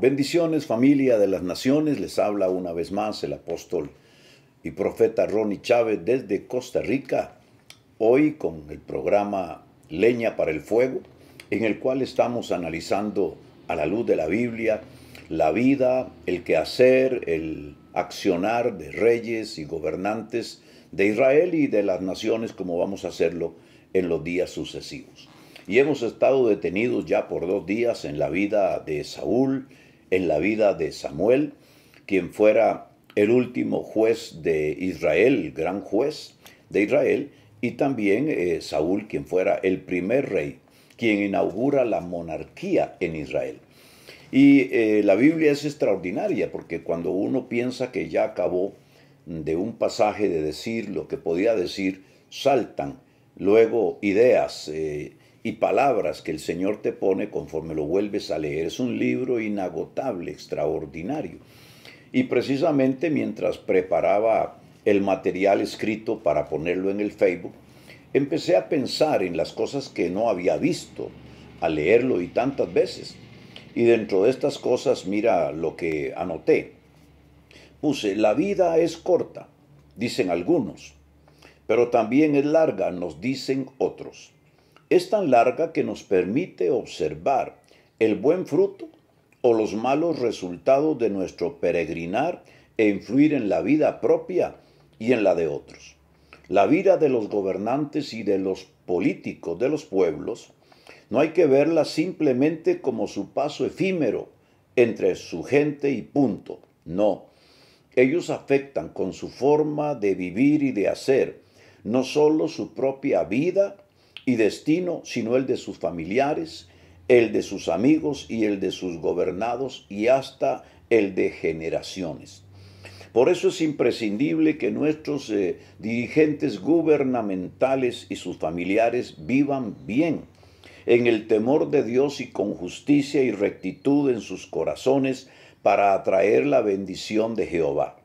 Bendiciones familia de las naciones, les habla una vez más el apóstol y profeta Ronnie Chávez desde Costa Rica, hoy con el programa Leña para el Fuego, en el cual estamos analizando a la luz de la Biblia la vida, el quehacer, el accionar de reyes y gobernantes de Israel y de las naciones como vamos a hacerlo en los días sucesivos. Y hemos estado detenidos ya por dos días en la vida de Saúl, en la vida de Samuel, quien fuera el último juez de Israel, el gran juez de Israel, y también eh, Saúl, quien fuera el primer rey, quien inaugura la monarquía en Israel. Y eh, la Biblia es extraordinaria porque cuando uno piensa que ya acabó de un pasaje, de decir lo que podía decir, saltan luego ideas eh, y palabras que el Señor te pone conforme lo vuelves a leer. Es un libro inagotable, extraordinario. Y precisamente mientras preparaba el material escrito para ponerlo en el Facebook, empecé a pensar en las cosas que no había visto al leerlo y tantas veces. Y dentro de estas cosas, mira lo que anoté. Puse, la vida es corta, dicen algunos, pero también es larga, nos dicen otros. Es tan larga que nos permite observar el buen fruto o los malos resultados de nuestro peregrinar e influir en la vida propia y en la de otros. La vida de los gobernantes y de los políticos de los pueblos no hay que verla simplemente como su paso efímero entre su gente y punto. No, ellos afectan con su forma de vivir y de hacer no solo su propia vida y destino, sino el de sus familiares, el de sus amigos y el de sus gobernados y hasta el de generaciones. Por eso es imprescindible que nuestros eh, dirigentes gubernamentales y sus familiares vivan bien, en el temor de Dios y con justicia y rectitud en sus corazones, para atraer la bendición de Jehová.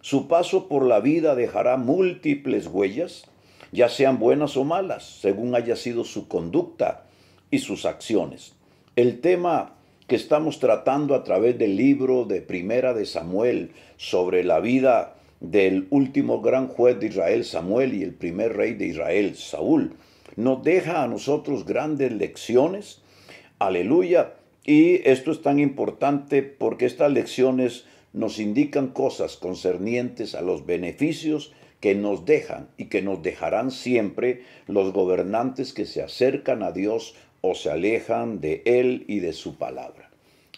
Su paso por la vida dejará múltiples huellas, ya sean buenas o malas, según haya sido su conducta y sus acciones. El tema que estamos tratando a través del libro de Primera de Samuel sobre la vida del último gran juez de Israel, Samuel, y el primer rey de Israel, Saúl, nos deja a nosotros grandes lecciones, aleluya, y esto es tan importante porque estas lecciones nos indican cosas concernientes a los beneficios que nos dejan y que nos dejarán siempre los gobernantes que se acercan a Dios o se alejan de Él y de su palabra.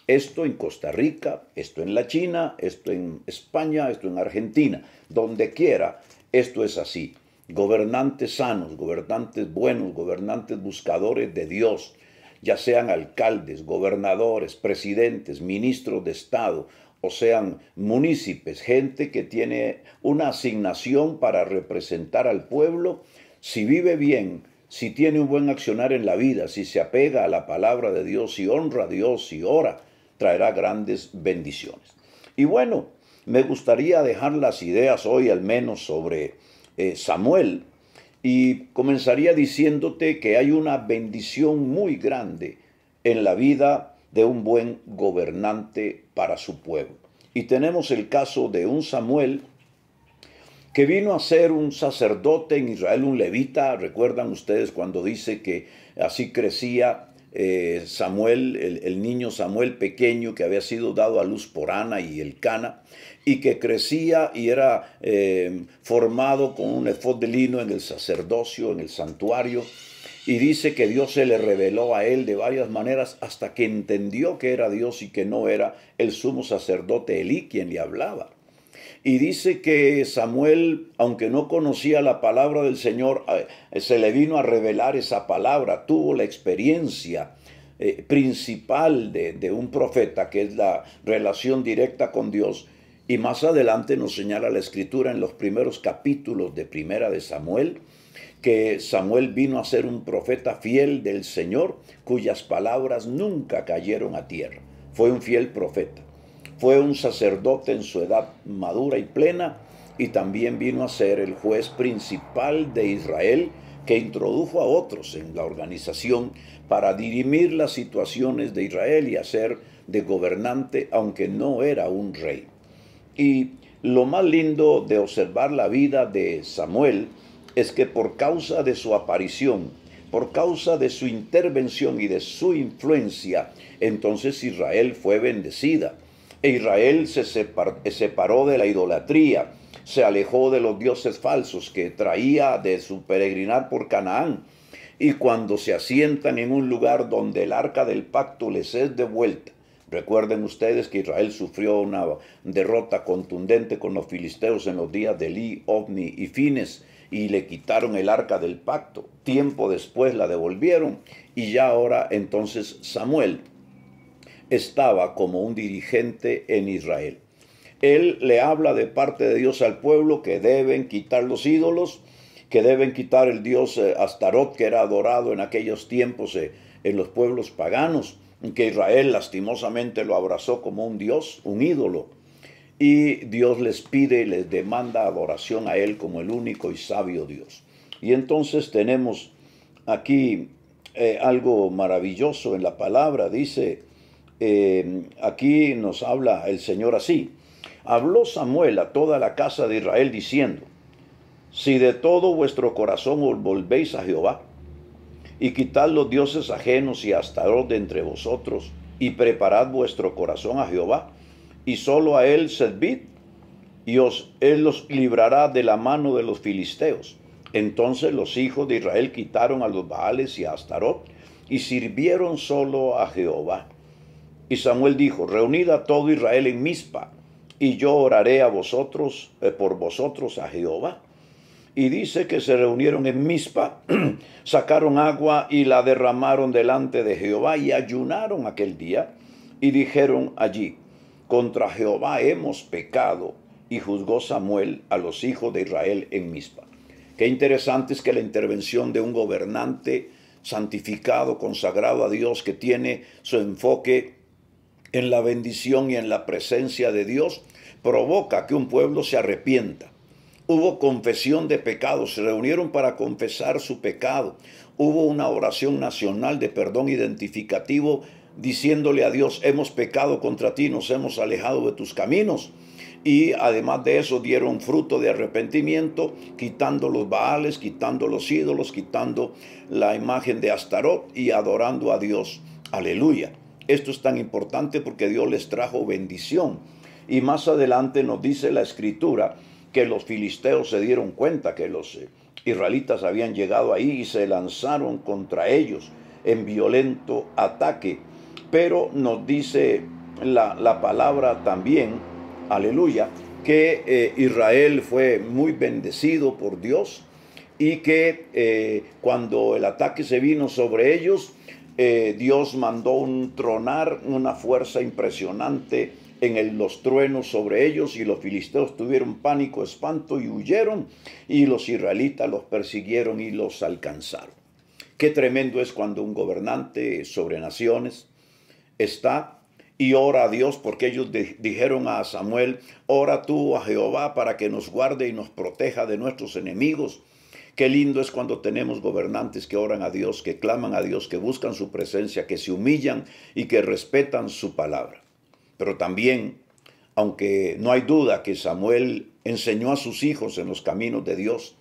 Esto en Costa Rica, esto en la China, esto en España, esto en Argentina, donde quiera, esto es así. Gobernantes sanos, gobernantes buenos, gobernantes buscadores de Dios, ya sean alcaldes, gobernadores, presidentes, ministros de Estado, o sean munícipes, gente que tiene una asignación para representar al pueblo, si vive bien, si tiene un buen accionar en la vida, si se apega a la palabra de Dios, y honra a Dios, y ora, traerá grandes bendiciones. Y bueno, me gustaría dejar las ideas hoy al menos sobre eh, Samuel, y comenzaría diciéndote que hay una bendición muy grande en la vida de un buen gobernante para su pueblo. Y tenemos el caso de un Samuel que vino a ser un sacerdote en Israel, un levita. Recuerdan ustedes cuando dice que así crecía eh, Samuel, el, niño Samuel pequeño que había sido dado a luz por Ana y el Cana, y que crecía y era eh, formado con un efod de lino en el sacerdocio, en el santuario, y dice que Dios se le reveló a él de varias maneras hasta que entendió que era Dios y que no era el sumo sacerdote Elí quien le hablaba. Y dice que Samuel, aunque no conocía la palabra del Señor, se le vino a revelar esa palabra, tuvo la experiencia eh, principal de, de un profeta, que es la relación directa con Dios. Y más adelante nos señala la escritura en los primeros capítulos de Primera de Samuel, que Samuel vino a ser un profeta fiel del Señor, cuyas palabras nunca cayeron a tierra. Fue un fiel profeta fue un sacerdote en su edad madura y plena y también vino a ser el juez principal de Israel que introdujo a otros en la organización para dirimir las situaciones de Israel y hacer de gobernante, aunque no era un rey. Y lo más lindo de observar la vida de Samuel es que por causa de su aparición, por causa de su intervención y de su influencia, entonces Israel fue bendecida e Israel se separó de la idolatría, se alejó de los dioses falsos que traía de su peregrinar por Canaán. Y cuando se asientan en un lugar donde el arca del pacto les es devuelta, Recuerden ustedes que Israel sufrió una derrota contundente con los filisteos en los días de Li, Ovni y Fines y le quitaron el arca del pacto. Tiempo después la devolvieron y ya ahora entonces Samuel estaba como un dirigente en Israel. Él le habla de parte de Dios al pueblo que deben quitar los ídolos, que deben quitar el dios eh, Astarot que era adorado en aquellos tiempos eh, en los pueblos paganos, que Israel lastimosamente lo abrazó como un dios, un ídolo. Y Dios les pide y les demanda adoración a Él como el único y sabio Dios. Y entonces tenemos aquí eh, algo maravilloso en la palabra. Dice eh, aquí nos habla el Señor así. Habló Samuel a toda la casa de Israel diciendo, si de todo vuestro corazón os volvéis a Jehová, y quitad los dioses ajenos y astarot de entre vosotros, y preparad vuestro corazón a Jehová, y solo a él servid, y os, él los librará de la mano de los filisteos. Entonces los hijos de Israel quitaron a los Baales y a Astaroth, y sirvieron solo a Jehová. Y Samuel dijo, reunid a todo Israel en Mizpa, y yo oraré a vosotros, eh, por vosotros a Jehová. Y dice que se reunieron en Mizpa, sacaron agua y la derramaron delante de Jehová y ayunaron aquel día y dijeron allí, contra Jehová hemos pecado. Y juzgó Samuel a los hijos de Israel en Mizpa. Qué interesante es que la intervención de un gobernante santificado, consagrado a Dios, que tiene su enfoque en la bendición y en la presencia de Dios provoca que un pueblo se arrepienta. Hubo confesión de pecados, se reunieron para confesar su pecado. Hubo una oración nacional de perdón identificativo diciéndole a Dios, hemos pecado contra ti, nos hemos alejado de tus caminos. Y además de eso dieron fruto de arrepentimiento, quitando los baales, quitando los ídolos, quitando la imagen de Astarot y adorando a Dios. Aleluya. Esto es tan importante porque Dios les trajo bendición. Y más adelante nos dice la escritura que los filisteos se dieron cuenta que los eh, israelitas habían llegado ahí y se lanzaron contra ellos en violento ataque. Pero nos dice la, palabra también, aleluya, que eh, Israel fue muy bendecido por Dios y que eh, cuando el ataque se vino sobre ellos, eh, Dios mandó un tronar, una fuerza impresionante en los truenos sobre ellos y los filisteos tuvieron pánico, espanto y huyeron y los israelitas los persiguieron y los alcanzaron. Qué tremendo es cuando un gobernante sobre naciones está y ora a Dios porque ellos dijeron a Samuel, ora tú a Jehová para que nos guarde y nos proteja de nuestros enemigos Qué lindo es cuando tenemos gobernantes que oran a Dios, que claman a Dios, que buscan su presencia, que se humillan y que respetan su palabra. Pero también, aunque no hay duda que Samuel enseñó a sus hijos en los caminos de Dios,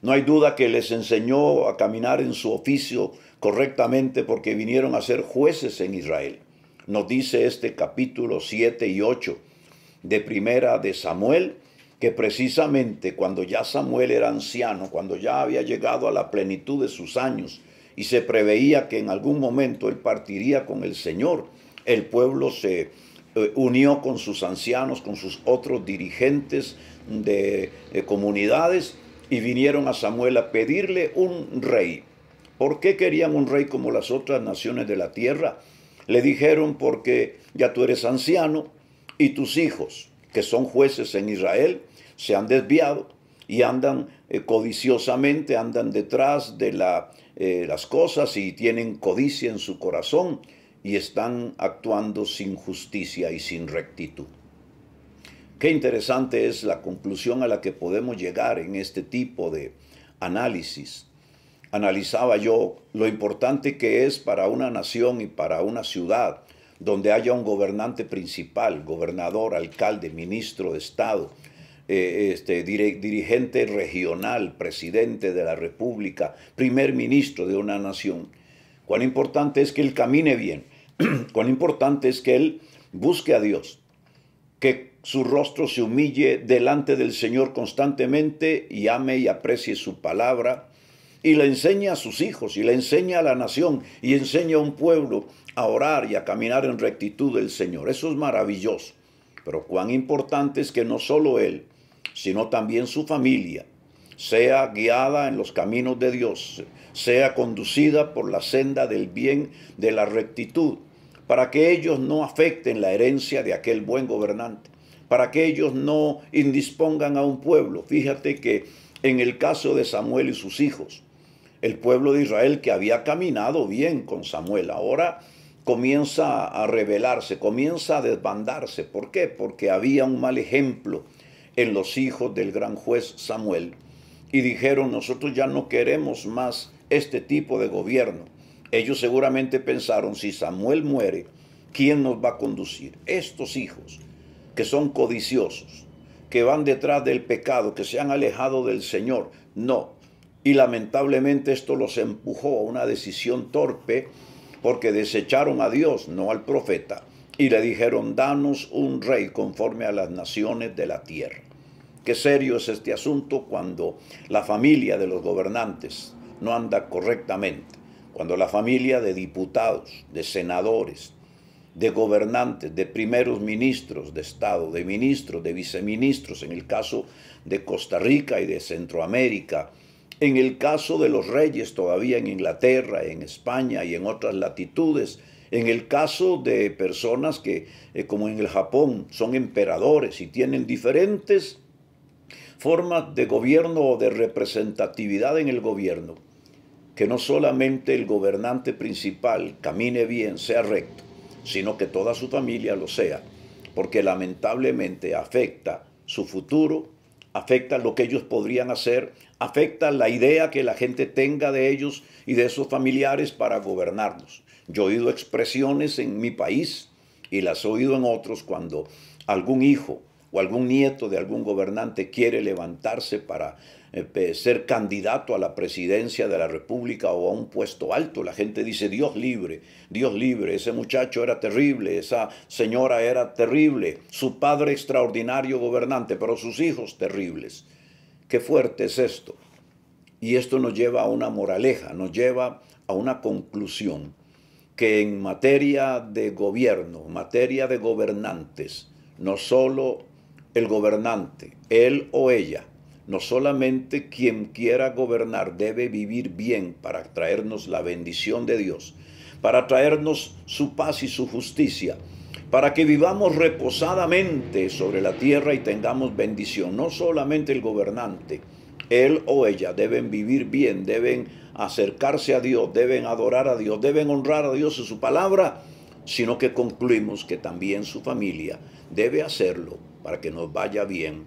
no hay duda que les enseñó a caminar en su oficio correctamente porque vinieron a ser jueces en Israel. Nos dice este capítulo 7 y 8 de primera de Samuel que precisamente cuando ya Samuel era anciano, cuando ya había llegado a la plenitud de sus años y se preveía que en algún momento él partiría con el Señor, el pueblo se eh, unió con sus ancianos, con sus otros dirigentes de comunidades y vinieron a Samuel a pedirle un rey. ¿Por qué querían un rey como las otras naciones de la tierra? Le dijeron porque ya tú eres anciano y tus hijos que son jueces en Israel, se han desviado y andan eh, codiciosamente, andan detrás de eh, las cosas y tienen codicia en su corazón y están actuando sin justicia y sin rectitud. Qué interesante es la conclusión a la que podemos llegar en este tipo de análisis. Analizaba yo lo importante que es para una nación y para una ciudad donde haya un gobernante principal, gobernador, alcalde, ministro de Estado, eh, este, dirigente regional, presidente de la República, primer ministro de una nación. Cuán importante es que él camine bien, cuán importante es que él busque a Dios, que su rostro se humille delante del Señor constantemente y ame y aprecie su palabra y le enseña a sus hijos y le enseña a la nación y enseña a un pueblo a orar y a caminar en rectitud del Señor. Eso es maravilloso. Pero cuán importante es que no solo él, sino también su familia, sea guiada en los caminos de Dios, sea conducida por la senda del bien, de la rectitud, para que ellos no afecten la herencia de aquel buen gobernante, para que ellos no indispongan a un pueblo. Fíjate que en el caso de Samuel y sus hijos, el pueblo de Israel que había caminado bien con Samuel. Ahora comienza a rebelarse, comienza a desbandarse. ¿Por qué? Porque había un mal ejemplo en los hijos del gran juez Samuel. Y dijeron, nosotros ya no queremos más este tipo de gobierno. Ellos seguramente pensaron, si Samuel muere, ¿quién nos va a conducir? Estos hijos que son codiciosos, que van detrás del pecado, que se han alejado del Señor. No, y lamentablemente esto los empujó a una decisión torpe porque desecharon a Dios, no al profeta, y le dijeron, danos un rey conforme a las naciones de la tierra. Qué serio es este asunto cuando la familia de los gobernantes no anda correctamente, cuando la familia de diputados, de senadores, de gobernantes, de primeros ministros de Estado, de ministros, de viceministros, en el caso de Costa Rica y de Centroamérica, en el caso de los reyes, todavía en Inglaterra, en España y en otras latitudes, en el caso de personas que, eh, como en el Japón, son emperadores y tienen diferentes formas de gobierno o de representatividad en el gobierno, que no solamente el gobernante principal camine bien, sea recto, sino que toda su familia lo sea, porque lamentablemente afecta su futuro, afecta lo que ellos podrían hacer afecta la idea que la gente tenga de ellos y de sus familiares para gobernarnos. Yo he oído expresiones en mi país y las he oído en otros cuando algún hijo o algún nieto de algún gobernante quiere levantarse para eh, ser candidato a la presidencia de la República o a un puesto alto. La gente dice, Dios libre, Dios libre, ese muchacho era terrible, esa señora era terrible, su padre extraordinario gobernante, pero sus hijos terribles. Qué fuerte es esto. Y esto nos lleva a una moraleja, nos lleva a una conclusión que en materia de gobierno, materia de gobernantes, no solo el gobernante, él o ella, no solamente quien quiera gobernar debe vivir bien para traernos la bendición de Dios, para traernos su paz y su justicia, para que vivamos reposadamente sobre la tierra y tengamos bendición. No solamente el gobernante, él o ella deben vivir bien, deben acercarse a Dios, deben adorar a Dios, deben honrar a Dios y su palabra, sino que concluimos que también su familia debe hacerlo para que nos vaya bien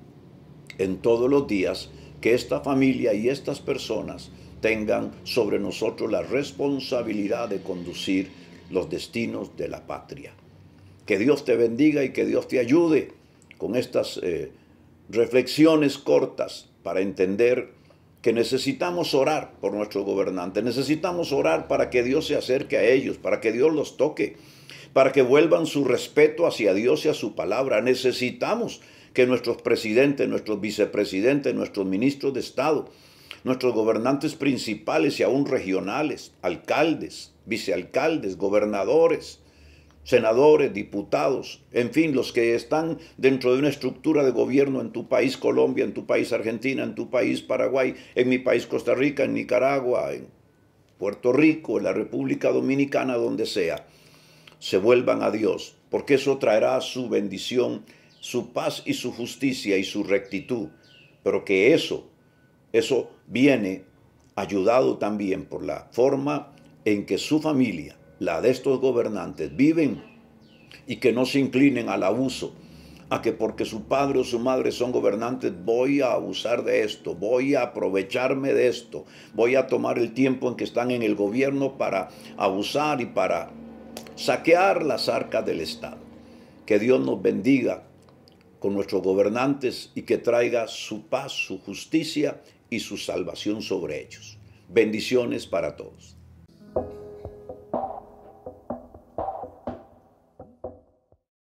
en todos los días, que esta familia y estas personas tengan sobre nosotros la responsabilidad de conducir los destinos de la patria. Que Dios te bendiga y que Dios te ayude con estas eh, reflexiones cortas para entender que necesitamos orar por nuestros gobernantes, necesitamos orar para que Dios se acerque a ellos, para que Dios los toque, para que vuelvan su respeto hacia Dios y a su palabra. Necesitamos que nuestros presidentes, nuestros vicepresidentes, nuestros ministros de Estado, nuestros gobernantes principales y aún regionales, alcaldes, vicealcaldes, gobernadores, senadores, diputados, en fin, los que están dentro de una estructura de gobierno en tu país Colombia, en tu país Argentina, en tu país Paraguay, en mi país Costa Rica, en Nicaragua, en Puerto Rico, en la República Dominicana, donde sea, se vuelvan a Dios, porque eso traerá su bendición, su paz y su justicia y su rectitud, pero que eso, eso viene ayudado también por la forma en que su familia la de estos gobernantes, viven y que no se inclinen al abuso, a que porque su padre o su madre son gobernantes voy a abusar de esto, voy a aprovecharme de esto, voy a tomar el tiempo en que están en el gobierno para abusar y para saquear las arcas del Estado. Que Dios nos bendiga con nuestros gobernantes y que traiga su paz, su justicia y su salvación sobre ellos. Bendiciones para todos.